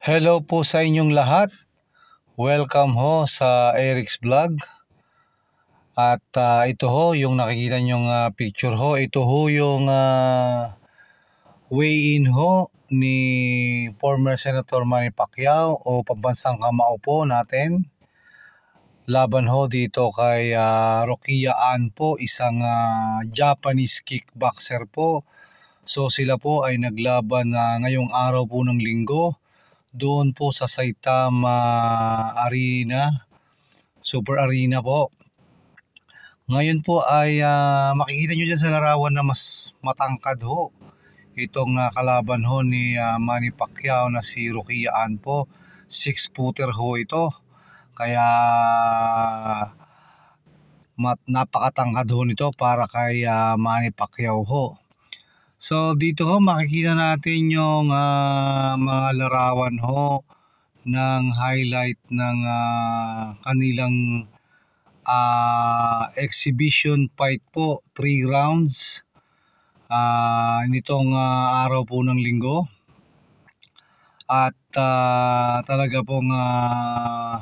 Hello po sa inyong lahat. Welcome ho sa Eric's Vlog. At uh, ito ho, yung nakikita nyong uh, picture ho, ito ho yung uh, weigh-in ho ni former Senator Manny Pacquiao o pambansang po natin. Laban ho dito kay uh, Rokia An po, isang uh, Japanese kickboxer po. So sila po ay naglaban uh, ngayong araw po ng linggo doon po sa Saitama Arena, Super Arena po. Ngayon po ay uh, makikita nyo dyan sa larawan na mas matangkad ho. Itong kalaban ho ni uh, Manny Pacquiao na si Rocky Yaan po. Six-footer ho ito. Kaya mat napakatangkad ho nito para kay uh, Manny Pacquiao ho. So dito ho makikita natin yung uh, mga larawan ho ng highlight ng uh, kanilang uh, exhibition fight po, 3 rounds uh, nitong uh, araw po ng linggo. At uh, talaga pong uh,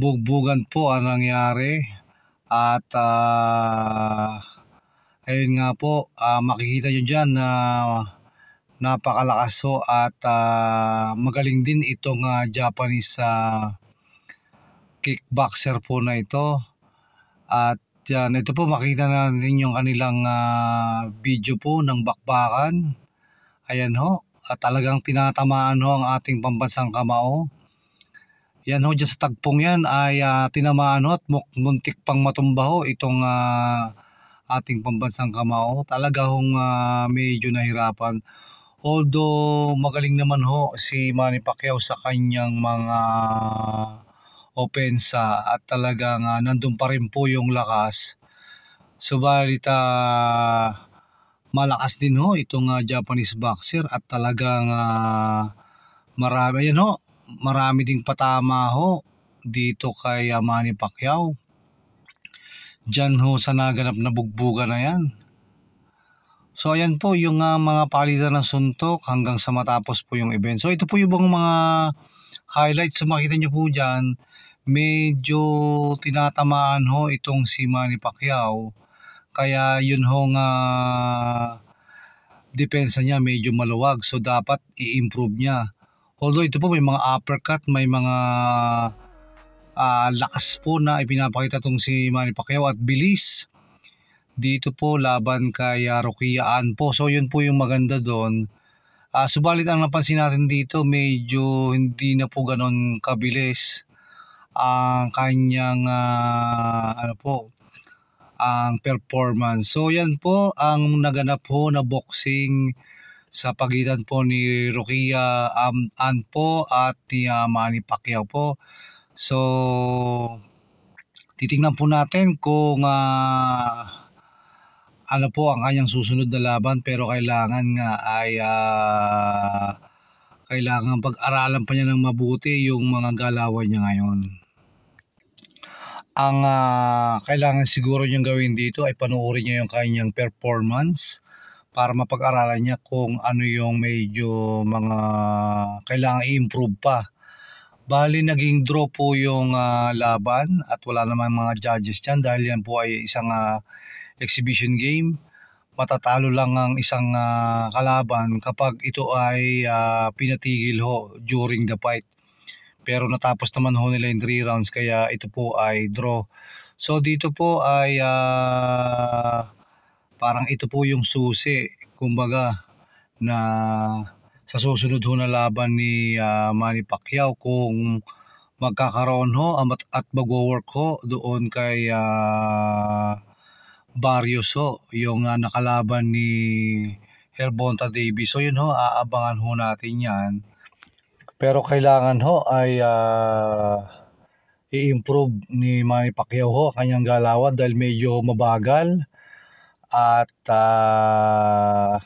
bugbugan po ang nangyari at uh, Ayun nga po, uh, makikita nyo dyan na napakalakas ho at uh, magaling din itong uh, Japanese uh, kickboxer po na ito. At yan, ito po makita na rin yung kanilang uh, video po ng bakbakan. Ayan ho, at talagang tinatamaan ho ang ating pambansang kamao. Yan ho, dyan sa tagpong yan ay uh, tinamaan ho at muntik pang matumba ho itong uh, ating pambansang kamao. Talaga hong uh, medyo nahirapan. Although magaling naman ho si Manny Pacquiao sa kanyang mga opensa at talagang uh, nandun pa rin po yung lakas. Subalit uh, malakas din ho itong uh, Japanese boxer at talagang uh, marami, ayan ho, marami ding patama ho dito kay uh, Manny Pacquiao dyan ho sa naganap na bugbuga na yan. So ayan po yung uh, mga palitan ng suntok hanggang sa matapos po yung event. So ito po yung mga highlights. So makita nyo po dyan, medyo tinatamaan ho itong si Manny Pacquiao. Kaya yun ho nga depensa niya medyo maluwag. So dapat i-improve niya. Although ito po may mga uppercut, may mga uh, lakas po na ipinapakita tong si Manny Pacquiao at bilis dito po laban kay uh, ah, Rokiaan po. So yun po yung maganda doon. Uh, subalit ang napansin natin dito medyo hindi na po ganon kabilis ang kanyang uh, ano po ang performance. So yan po ang naganap po na boxing sa pagitan po ni Rokia um, An po at ni uh, Manny Pacquiao po. So, titingnan po natin kung uh, ano po ang kanyang susunod na laban pero kailangan nga ay uh, kailangan pag-aralan pa niya ng mabuti yung mga galawan niya ngayon ang uh, kailangan siguro niyang gawin dito ay panuorin niya yung kanyang performance para mapag-aralan niya kung ano yung medyo mga kailangan i-improve pa Bali, naging draw po yung uh, laban at wala naman mga judges dyan dahil yan po ay isang uh, exhibition game. Matatalo lang ang isang uh, kalaban kapag ito ay uh, pinatigil ho during the fight. Pero natapos naman ho nila yung 3 rounds kaya ito po ay draw. So dito po ay uh, parang ito po yung susi kumbaga na sa susunod ho na laban ni uh, Manny Pacquiao kung magkakaroon ho at, at magwo-work ho doon kay uh, Barrios ho yung uh, nakalaban ni Herbonta Davis. So yun ho, aabangan ho natin yan. Pero kailangan ho ay uh, i-improve ni Manny Pacquiao ho kanyang galawan dahil medyo mabagal at uh,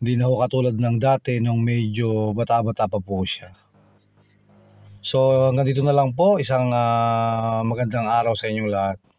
hindi na ho katulad ng dati nung medyo bata-bata pa po siya. So hanggang dito na lang po, isang uh, magandang araw sa inyong lahat.